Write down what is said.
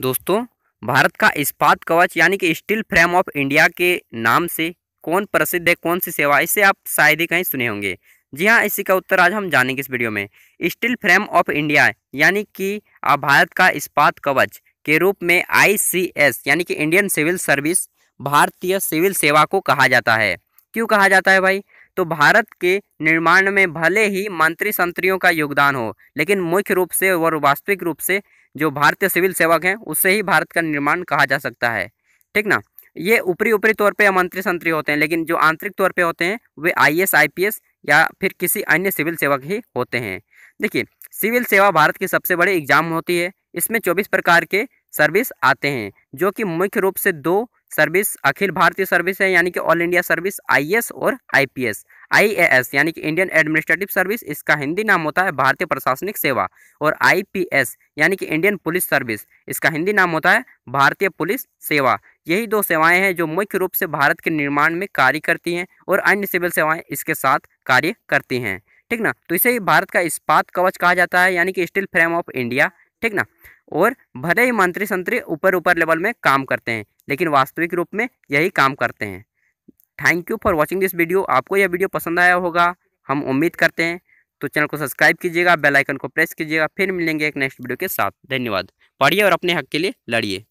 दोस्तों भारत का इस्पात कवच यानी कि स्टील फ्रेम ऑफ इंडिया के नाम से कौन प्रसिद्ध है कौन सी सेवा इसे आप शायद ही कहीं सुने होंगे जी हाँ इसी का उत्तर आज हम जानेंगे इस वीडियो में स्टील फ्रेम ऑफ इंडिया यानी कि भारत का इस्पात कवच के रूप में आईसीएस यानी कि इंडियन सिविल सर्विस भारतीय सिविल सेवा को कहा जाता है क्यों कहा जाता है भाई तो भारत के निर्माण में भले ही मंत्री संतरियों का योगदान हो लेकिन मुख्य रूप से और वास्तविक रूप से जो भारतीय सिविल सेवक हैं उससे ही भारत का निर्माण कहा जा सकता है ठीक ना ये ऊपरी ऊपरी तौर पे मंत्री संतरी होते हैं लेकिन जो आंतरिक तौर पे होते हैं वे आईएएस आईपीएस या फिर किसी अन्य सिविल सेवक ही होते हैं देखिए सिविल सेवा भारत की सबसे बड़ी एग्जाम होती है इसमें चौबीस प्रकार के सर्विस आते हैं जो कि मुख्य रूप से दो सर्विस अखिल भारतीय सर्विस है यानी कि ऑल इंडिया सर्विस आईएएस और आईपीएस आईएएस यानी कि इंडियन एडमिनिस्ट्रेटिव सर्विस इसका हिंदी नाम होता है भारतीय प्रशासनिक सेवा और आईपीएस यानी कि इंडियन पुलिस सर्विस इसका हिंदी नाम होता है भारतीय पुलिस सेवा यही दो सेवाएं हैं जो मुख्य रूप से भारत के निर्माण में कार्य करती हैं और अन्य सिविल सेवाएँ इसके साथ कार्य करती हैं ठीक ना तो इसे ही भारत का इस्पात कवच कहा जाता है यानी कि स्टील फ्रेम ऑफ इंडिया ठीक ना और भले ही मंत्री संतरी ऊपर ऊपर लेवल में काम करते हैं लेकिन वास्तविक रूप में यही काम करते हैं thank you for watching this video आपको यह वीडियो पसंद आया होगा हम उम्मीद करते हैं तो चैनल को सब्सक्राइब कीजिएगा बेल आइकन को प्रेस कीजिएगा फिर मिलेंगे एक नेक्स्ट वीडियो के साथ धन्यवाद पढ़िए और अपने हक के लिए लड़िए